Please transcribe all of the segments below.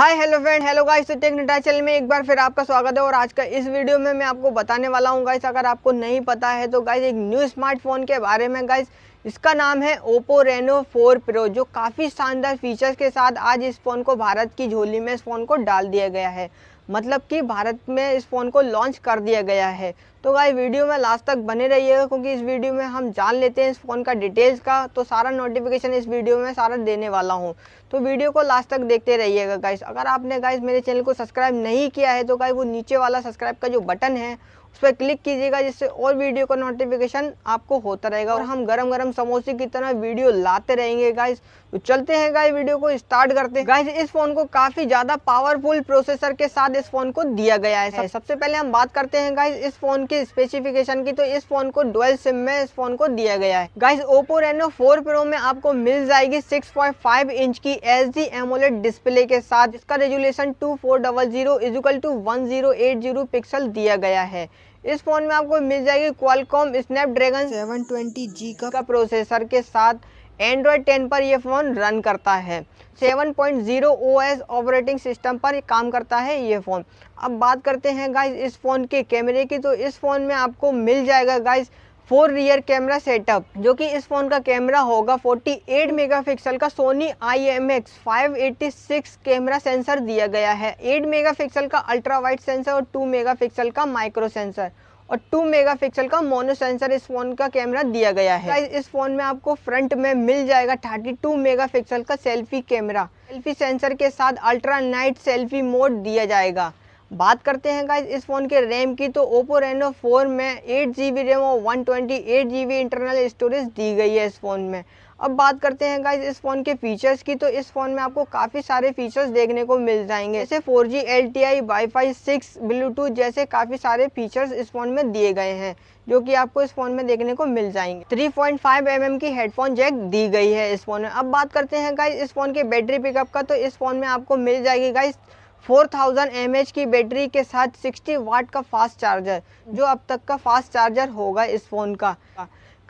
हाय hello friend hello guys तो tech नेटा channel में एक बार फिर आपका स्वागत है और आज का इस वीडियो में मैं आपको बताने वाला हूं गाइस अगर आपको नहीं पता है तो गाइस एक न्यू स्मार्टफोन के बारे में गाइस इसका नाम है ओप्पो रेनो 4 प्रो जो काफ़ी शानदार फीचर्स के साथ आज इस फ़ोन को भारत की झोली में इस फ़ोन को डाल दिया गया है मतलब कि भारत में इस फ़ोन को लॉन्च कर दिया गया है तो गाई वीडियो में लास्ट तक बने रहिएगा क्योंकि इस वीडियो में हम जान लेते हैं इस फ़ोन का डिटेल्स का तो सारा नोटिफिकेशन इस वीडियो में सारा देने वाला हूँ तो वीडियो को लास्ट तक देखते रहिएगा गाइस अगर आपने गाइस मेरे चैनल को सब्सक्राइब नहीं किया है तो गाइस वो नीचे वाला सब्सक्राइब का जो बटन है उस पर क्लिक कीजिएगा जिससे और वीडियो का नोटिफिकेशन आपको होता रहेगा और हम गरम गरम समोसे की तरह वीडियो लाते रहेंगे गाइस तो चलते हैं गाइस वीडियो को स्टार्ट करते हैं गाइस इस फोन को काफी ज्यादा पावरफुल प्रोसेसर के साथ इस फोन को दिया गया है सबसे पहले हम बात करते हैं गाइस इस फोन के स्पेसिफिकेशन की तो इस फोन को डुअल सिम में इस फोन को दिया गया है guys Oppo Reno four pro में आपको मिल जाएगी सिक्स इंच की एच डी एमोलेट डिस्प्ले के साथ इसका resolution two four double zero इजिकल two one zero eight zero pixel दिया गया है इस फोन में आपको मिल जाएगी Qualcomm snapdragon seven twenty G का प्रोसेसर के साथ एंड्रॉयड 10 पर यह फ़ोन रन करता है 7.0 पॉइंट ऑपरेटिंग सिस्टम पर काम करता है ये फ़ोन अब बात करते हैं गाइज इस फ़ोन के कैमरे की तो इस फ़ोन में आपको मिल जाएगा guys four rear camera setup जो कि इस फोन का कैमरा होगा 48 मेगापिक्सल का Sony I M X five camera sensor दिया गया है 8 मेगापिक्सल का अल्ट्रा वाइट सेंसर और 2 मेगापिक्सल का माइक्रो सेंसर और 2 मेगापिक्सल का मोनो सेंसर इस फोन का कैमरा दिया गया है इस फोन में आपको फ्रंट में मिल जाएगा 32 मेगापिक्सल का सेल्फी कैमरा सेल्फी सेंसर के साथ अल्ट्रा नाइट सेल्फी मोड दिया जाएगा बात करते हैं गाइज इस फ़ोन के रैम की तो ओप्पो रेनो 4 में एट जी बी रैम और one twenty eight internal storage दी गई है इस फ़ोन में अब बात करते हैं गाइज इस फोन के फीचर्स की तो इस फोन में आपको काफी सारे फीचर्स देखने को मिल जाएंगे जैसे four G L T E wifi six bluetooth जैसे काफी सारे फीचर्स इस फोन में दिए गए हैं जो कि आपको इस फोन में देखने को मिल जाएंगे 3.5 पॉइंट mm की हेडफोन जैक दी गई है इस फोन में अब बात करते हैं गाइज इस फोन के बैटरी पिकअप का तो इस फोन में आपको मिल जाएगी गाइज 4000 थाउजेंड की बैटरी के साथ 60 वाट का फास्ट चार्जर जो अब तक का फास्ट चार्जर होगा इस फोन का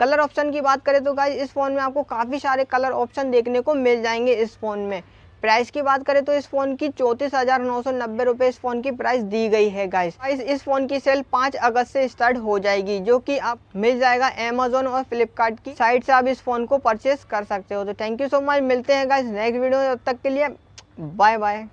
कलर ऑप्शन की बात करें तो गाइज इस फ़ोन में आपको काफ़ी सारे कलर ऑप्शन देखने को मिल जाएंगे इस फ़ोन में प्राइस की बात करें तो इस फ़ोन की चौंतीस हज़ार नौ सौ नब्बे रुपये इस फ़ोन की प्राइस दी गई है गाइस प्राइस इस फ़ोन की सेल 5 अगस्त से स्टार्ट हो जाएगी जो कि आप मिल जाएगा अमेजोन और फ्लिपकार्ट की साइट से आप इस फ़ोन को परचेस कर सकते हो तो थैंक यू सो मच मिलते हैं गाइस नेक्स्ट वीडियो तब तक के लिए बाय बाय